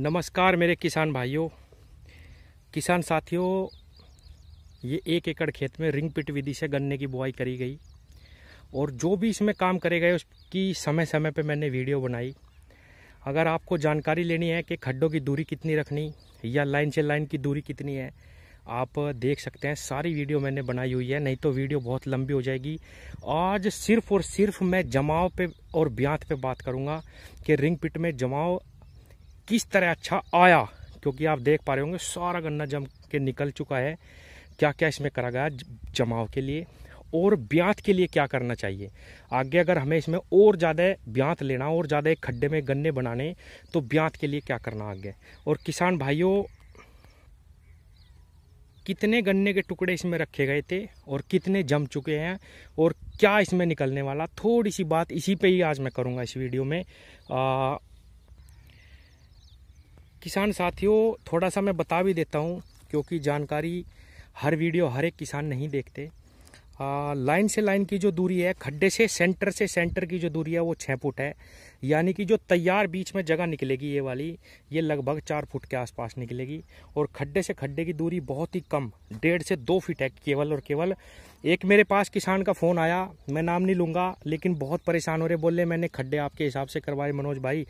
नमस्कार मेरे किसान भाइयों किसान साथियों ये एक एकड़ खेत में रिंग पिट विधि से गन्ने की बुआई करी गई और जो भी इसमें काम करे गए उसकी समय समय पे मैंने वीडियो बनाई अगर आपको जानकारी लेनी है कि खड्डों की दूरी कितनी रखनी या लाइन से लाइन की दूरी कितनी है आप देख सकते हैं सारी वीडियो मैंने बनाई हुई है नहीं तो वीडियो बहुत लंबी हो जाएगी आज सिर्फ और सिर्फ मैं जमाव पे और ब्यांत पे बात करूँगा कि रिंग पिट में जमाव किस तरह अच्छा आया क्योंकि आप देख पा रहे होंगे सारा गन्ना जम के निकल चुका है क्या क्या इसमें करा गया जमाव के लिए और ब्यांत के लिए क्या करना चाहिए आगे अगर हमें इसमें और ज़्यादा ब्यांत लेना और ज़्यादा एक खड्डे में गन्ने बनाने तो ब्यांत के लिए क्या करना आगे और किसान भाइयों कितने गन्ने के टुकड़े इसमें रखे गए थे और कितने जम चुके हैं और क्या इसमें निकलने वाला थोड़ी सी बात इसी पे ही आज मैं करूँगा इस वीडियो में आ, किसान साथियों थोड़ा सा मैं बता भी देता हूँ क्योंकि जानकारी हर वीडियो हर एक किसान नहीं देखते लाइन से लाइन की जो दूरी है खड्डे से सेंटर से सेंटर की जो दूरी है वो छः फुट है यानी कि जो तैयार बीच में जगह निकलेगी ये वाली ये लगभग चार फुट के आसपास निकलेगी और खड्डे से खड्डे की दूरी बहुत ही कम डेढ़ से दो फीट है केवल और केवल एक मेरे पास किसान का फ़ोन आया मैं नाम नहीं लूँगा लेकिन बहुत परेशान हो रहे बोले मैंने खड्डे आपके हिसाब से करवाए मनोज भाई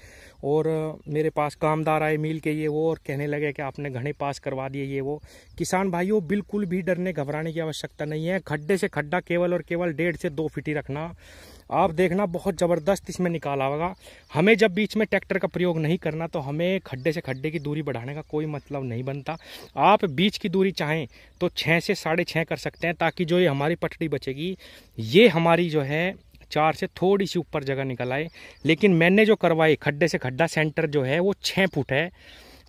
और मेरे पास कामदार आए मिल के ये वो और कहने लगे कि आपने घने पास करवा दिए ये वो किसान भाइयों बिल्कुल भी डरने घबराने की आवश्यकता नहीं है खड्डे से खड्डा केवल और केवल डेढ़ से दो फिट ही रखना आप देखना बहुत ज़बरदस्त इसमें निकाला होगा हमें जब बीच में ट्रैक्टर का प्रयोग नहीं करना तो हमें खड्डे से खड्डे की दूरी बढ़ाने का कोई मतलब नहीं बनता आप बीच की दूरी चाहें तो छः से साढ़े छः कर सकते हैं ताकि जो ये हमारी पटड़ी बचेगी ये हमारी जो है चार से थोड़ी सी ऊपर जगह निकल आए लेकिन मैंने जो करवाई खड्डे से खड्डा सेंटर जो है वो छः फुट है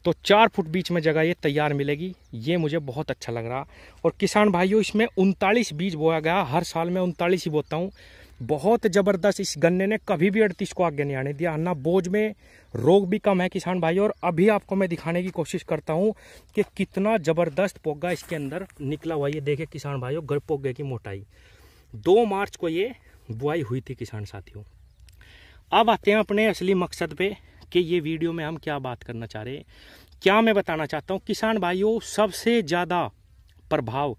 तो चार फुट बीच में जगह ये तैयार मिलेगी ये मुझे बहुत अच्छा लग रहा और किसान भाइयों इसमें उनतालीस बीज बोया गया हर साल मैं उनतालीस ही बोता हूँ बहुत ज़बरदस्त इस गन्ने ने कभी भी अड़तीस को आगे नहीं आने दिया अन्ना बोझ में रोग भी कम है किसान भाई और अभी आपको मैं दिखाने की कोशिश करता हूँ कि कितना ज़बरदस्त पोग्गा इसके अंदर निकला हुआ ये देखे किसान भाइयों घर पोगे की मोटाई दो मार्च को ये बुआई हुई थी किसान साथियों अब आते हैं अपने असली मकसद पे कि ये वीडियो में हम क्या बात करना चाह रहे हैं क्या मैं बताना चाहता हूँ किसान भाइयों सबसे ज़्यादा प्रभाव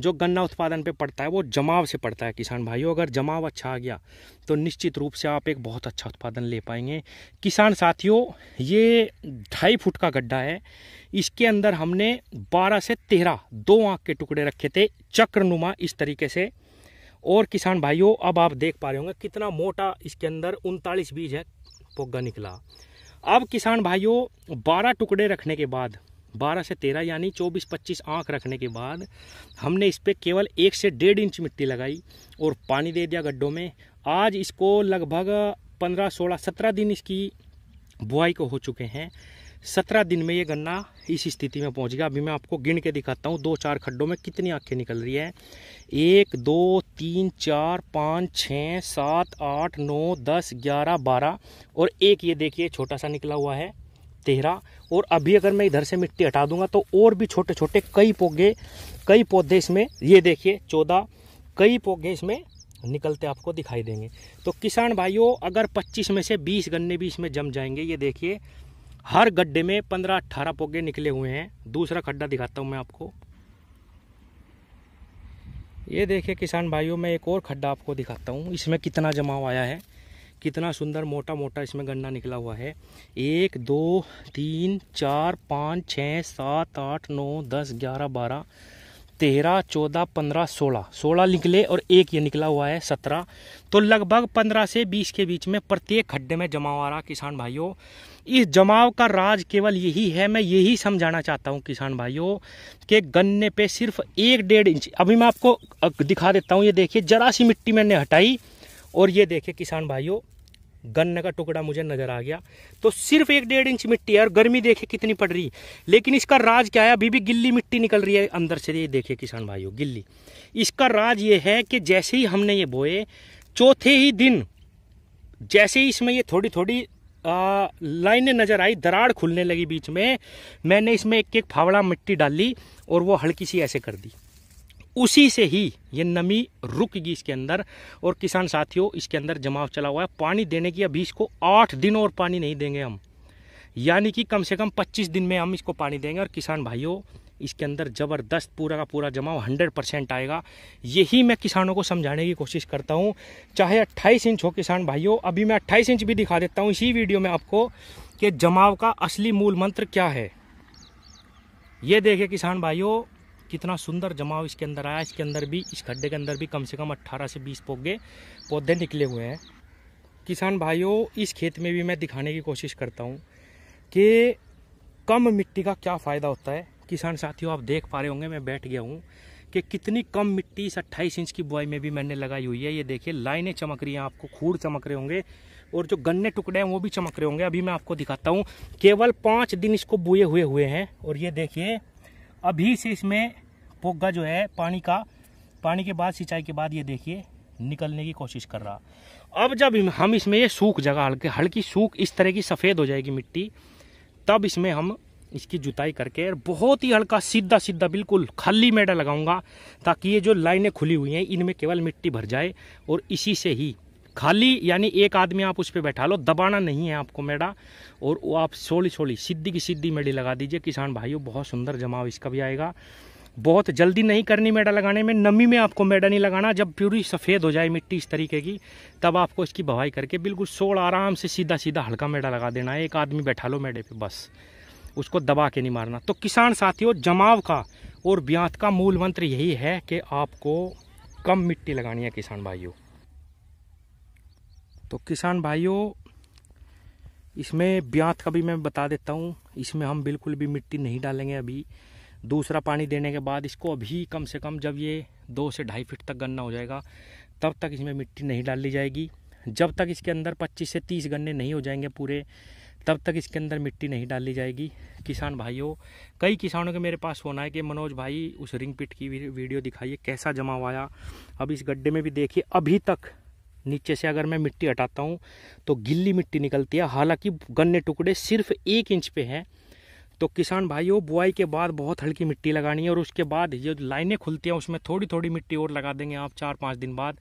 जो गन्ना उत्पादन पे पड़ता है वो जमाव से पड़ता है किसान भाइयों अगर जमाव अच्छा आ गया तो निश्चित रूप से आप एक बहुत अच्छा उत्पादन ले पाएंगे किसान साथियों ये ढाई फुट का गड्ढा है इसके अंदर हमने बारह से तेरह दो आँख के टुकड़े रखे थे चक्रनुमा इस तरीके से और किसान भाइयों अब आप देख पा रहे होंगे कितना मोटा इसके अंदर उनतालीस बीज है पोगा निकला अब किसान भाइयों बारह टुकड़े रखने के बाद बारह से तेरह यानी चौबीस पच्चीस आँख रखने के बाद हमने इस पर केवल एक से डेढ़ इंच मिट्टी लगाई और पानी दे दिया गड्ढों में आज इसको लगभग पंद्रह सोलह सत्रह दिन इसकी बुआई को हो चुके हैं सत्रह दिन में ये गन्ना इस स्थिति में पहुंच गया अभी मैं आपको गिन के दिखाता हूँ दो चार खड्डों में कितनी आँखें निकल रही है एक दो तीन चार पाँच छः सात आठ नौ दस ग्यारह बारह और एक ये देखिए छोटा सा निकला हुआ है तेरह और अभी अगर मैं इधर से मिट्टी हटा दूंगा तो और भी छोटे छोटे कई पौधे कई पौधे इसमें ये देखिए चौदह कई पौधे इसमें निकलते आपको दिखाई देंगे तो किसान भाइयों अगर 25 में से 20 गन्ने भी इसमें जम जाएंगे ये देखिए हर गड्ढे में 15-18 पौधे निकले हुए हैं दूसरा खड्डा दिखाता हूँ मैं आपको ये देखिए किसान भाइयों मैं एक और खड्डा आपको दिखाता हूँ इसमें कितना जमाव आया है कितना सुंदर मोटा मोटा इसमें गन्ना निकला हुआ है एक दो तीन चार पाँच छः सात आठ नौ दस ग्यारह बारह तेरह चौदह पंद्रह सोलह सोलह निकले और एक ये निकला हुआ है सत्रह तो लगभग पंद्रह से बीस के बीच में प्रत्येक खड्डे में जमाव आ रहा किसान भाइयों इस जमाव का राज केवल यही है मैं यही समझाना चाहता हूँ किसान भाइयों के गन्ने पे सिर्फ एक डेढ़ इंच अभी मैं आपको दिखा देता हूँ ये देखिए जरा सी मिट्टी मैंने हटाई और ये देखे किसान भाइयों गन्ने का टुकड़ा मुझे नज़र आ गया तो सिर्फ एक डेढ़ इंच मिट्टी है और गर्मी देखे कितनी पड़ रही लेकिन इसका राज क्या है अभी भी गिल्ली मिट्टी निकल रही है अंदर से ये देखिए किसान भाइयों गिल्ली इसका राज ये है कि जैसे ही हमने ये बोए चौथे ही दिन जैसे ही इसमें ये थोड़ी थोड़ी लाइने नज़र आई दराड़ खुलने लगी बीच में मैंने इसमें एक एक फावड़ा मिट्टी डाली और वो हल्की सी ऐसे कर दी उसी से ही ये नमी रुकेगी इसके अंदर और किसान साथियों इसके अंदर जमाव चला हुआ है पानी देने की अभी इसको आठ दिन और पानी नहीं देंगे हम यानी कि कम से कम 25 दिन में हम इसको पानी देंगे और किसान भाइयों इसके अंदर ज़बरदस्त पूरा का पूरा जमाव 100 परसेंट आएगा यही मैं किसानों को समझाने की कोशिश करता हूँ चाहे 28 इंच हो किसान भाइयों अभी मैं 28 इंच भी दिखा देता हूँ इसी वीडियो में आपको कि जमाव का असली मूल मंत्र क्या है ये देखे किसान भाइयों कितना सुंदर जमाव इसके अंदर आया इसके अंदर भी इस खड्डे के अंदर भी कम से कम 18 से 20 पोगे पौधे निकले हुए हैं किसान भाइयों इस खेत में भी मैं दिखाने की कोशिश करता हूँ कि कम मिट्टी का क्या फ़ायदा होता है किसान साथियों आप देख पा रहे होंगे मैं बैठ गया हूँ कि कितनी कम मिट्टी इस अट्ठाईस इंच की बुआई में भी मैंने लगाई हुई है ये देखिए लाइनें चमक रही हैं आपको खूर चमक रहे होंगे और जो गन्ने टुकड़े हैं वो भी चमक रहे होंगे अभी मैं आपको दिखाता हूँ केवल पाँच दिन इसको बुए हुए हुए हैं और ये देखिए अभी से इसमें पोग्गा जो है पानी का पानी के बाद सिंचाई के बाद ये देखिए निकलने की कोशिश कर रहा अब जब हम इसमें ये सूख जगह हल्के हल्की सूख इस तरह की सफ़ेद हो जाएगी मिट्टी तब इसमें हम इसकी जुताई करके बहुत ही हल्का सीधा सीधा बिल्कुल खाली मेडा लगाऊंगा ताकि ये जो लाइनें खुली हुई हैं इनमें केवल मिट्टी भर जाए और इसी से ही खाली यानी एक आदमी आप उस पर बैठा लो दबाना नहीं है आपको मेड़ा और वो आप सोली सोली सीधी की सीधी मेड़ी लगा दीजिए किसान भाइयों बहुत सुंदर जमाव इसका भी आएगा बहुत जल्दी नहीं करनी मेड़ा लगाने में नमी में आपको मेड़ा नहीं लगाना जब प्यूरी सफ़ेद हो जाए मिट्टी इस तरीके की तब आपको इसकी बवाई करके बिल्कुल सोड़ आराम से सीधा सीधा हल्का मेड़ा लगा देना है एक आदमी बैठा लो मेड़े पर बस उसको दबा के नहीं मारना तो किसान साथियों जमाव का और ब्यात का मूल मंत्र यही है कि आपको कम मिट्टी लगानी है किसान भाइयों तो किसान भाइयों इसमें ब्यात का भी मैं बता देता हूँ इसमें हम बिल्कुल भी मिट्टी नहीं डालेंगे अभी दूसरा पानी देने के बाद इसको अभी कम से कम जब ये दो से ढाई फीट तक गन्ना हो जाएगा तब तक इसमें मिट्टी नहीं डाली जाएगी जब तक इसके अंदर 25 से 30 गन्ने नहीं हो जाएंगे पूरे तब तक इसके अंदर मिट्टी नहीं डाली जाएगी किसान भाइयों कई किसानों के मेरे पास होना है कि मनोज भाई उस रिंग पिट की वीडियो दिखाइए कैसा जमा हुआ अब इस गड्ढे में भी देखिए अभी तक नीचे से अगर मैं मिट्टी हटाता हूँ तो गिल्ली मिट्टी निकलती है हालांकि गन्ने टुकड़े सिर्फ एक इंच पे हैं तो किसान भाइयों बुआई के बाद बहुत हल्की मिट्टी लगानी है और उसके बाद ये लाइनें खुलती हैं उसमें थोड़ी थोड़ी मिट्टी और लगा देंगे आप चार पाँच दिन बाद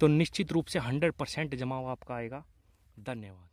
तो निश्चित रूप से हंड्रेड परसेंट जमाव आपका आएगा धन्यवाद